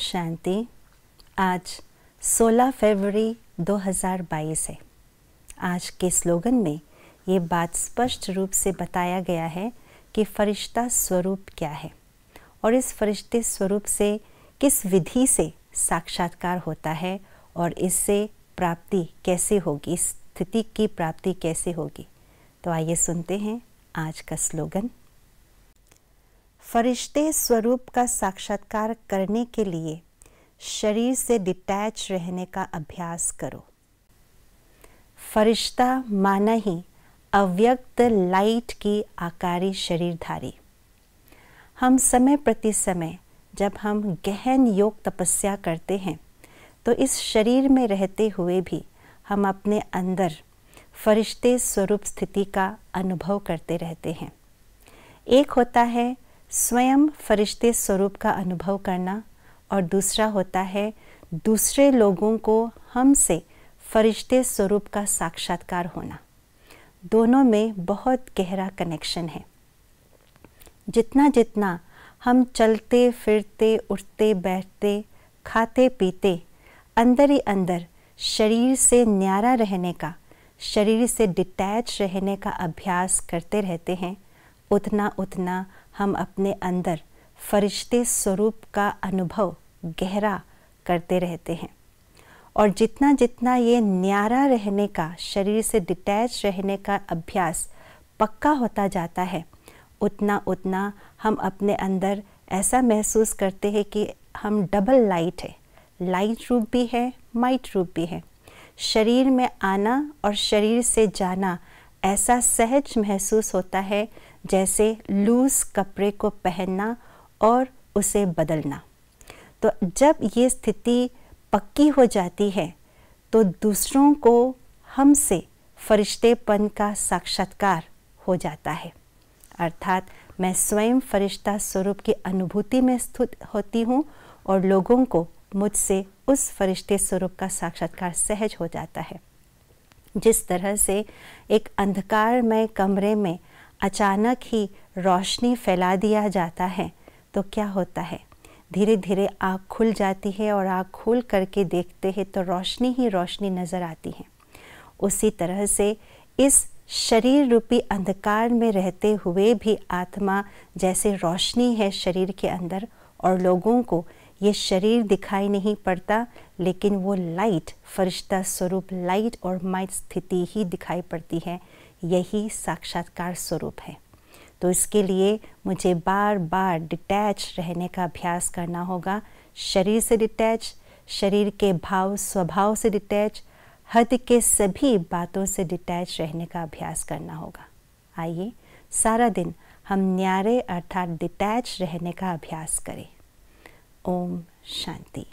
शांति आज 16 फरवरी 2022 है आज के स्लोगन में ये बात स्पष्ट रूप से बताया गया है कि फरिश्ता स्वरूप क्या है और इस फरिश्ते स्वरूप से किस विधि से साक्षात्कार होता है और इससे प्राप्ति कैसे होगी स्थिति की प्राप्ति कैसे होगी तो आइए सुनते हैं आज का स्लोगन फरिश्ते स्वरूप का साक्षात्कार करने के लिए शरीर से डिटैच रहने का अभ्यास करो फरिश्ता माना ही अव्यक्त लाइट की आकारी शरीरधारी हम समय प्रति समय जब हम गहन योग तपस्या करते हैं तो इस शरीर में रहते हुए भी हम अपने अंदर फरिश्ते स्वरूप स्थिति का अनुभव करते रहते हैं एक होता है स्वयं फरिश्ते स्वरूप का अनुभव करना और दूसरा होता है दूसरे लोगों को हमसे फरिश्ते स्वरूप का साक्षात्कार होना दोनों में बहुत गहरा कनेक्शन है जितना जितना हम चलते फिरते उठते बैठते खाते पीते अंदर ही अंदर शरीर से न्यारा रहने का शरीर से डिटैच रहने का अभ्यास करते रहते हैं उतना उतना हम अपने अंदर फरिश्ते स्वरूप का अनुभव गहरा करते रहते हैं और जितना जितना ये न्यारा रहने का शरीर से डिटैच रहने का अभ्यास पक्का होता जाता है उतना उतना हम अपने अंदर ऐसा महसूस करते हैं कि हम डबल लाइट है लाइट रूप भी है माइट रूप भी है शरीर में आना और शरीर से जाना ऐसा सहज महसूस होता है जैसे लूज कपड़े को पहनना और उसे बदलना तो जब ये स्थिति पक्की हो जाती है तो दूसरों को हमसे फरिश्तेपन का साक्षात्कार हो जाता है अर्थात मैं स्वयं फरिश्ता स्वरूप की अनुभूति में स्थित होती हूँ और लोगों को मुझसे उस फरिश्ते स्वरूप का साक्षात्कार सहज हो जाता है जिस तरह से एक अंधकारमय कमरे में अचानक ही रोशनी फैला दिया जाता है तो क्या होता है धीरे धीरे आँख खुल जाती है और आँख खुल करके देखते हैं तो रोशनी ही रोशनी नज़र आती है उसी तरह से इस शरीर रूपी अंधकार में रहते हुए भी आत्मा जैसे रोशनी है शरीर के अंदर और लोगों को ये शरीर दिखाई नहीं पड़ता लेकिन वो लाइट फरिश्ता स्वरूप लाइट और माइट स्थिति ही दिखाई पड़ती है यही साक्षात्कार स्वरूप है तो इसके लिए मुझे बार बार डिटैच रहने का अभ्यास करना होगा शरीर से डिटैच शरीर के भाव स्वभाव से डिटैच हद के सभी बातों से डिटैच रहने का अभ्यास करना होगा आइए सारा दिन हम न्यारे अर्थात डिटैच रहने का अभ्यास करें ओम शांति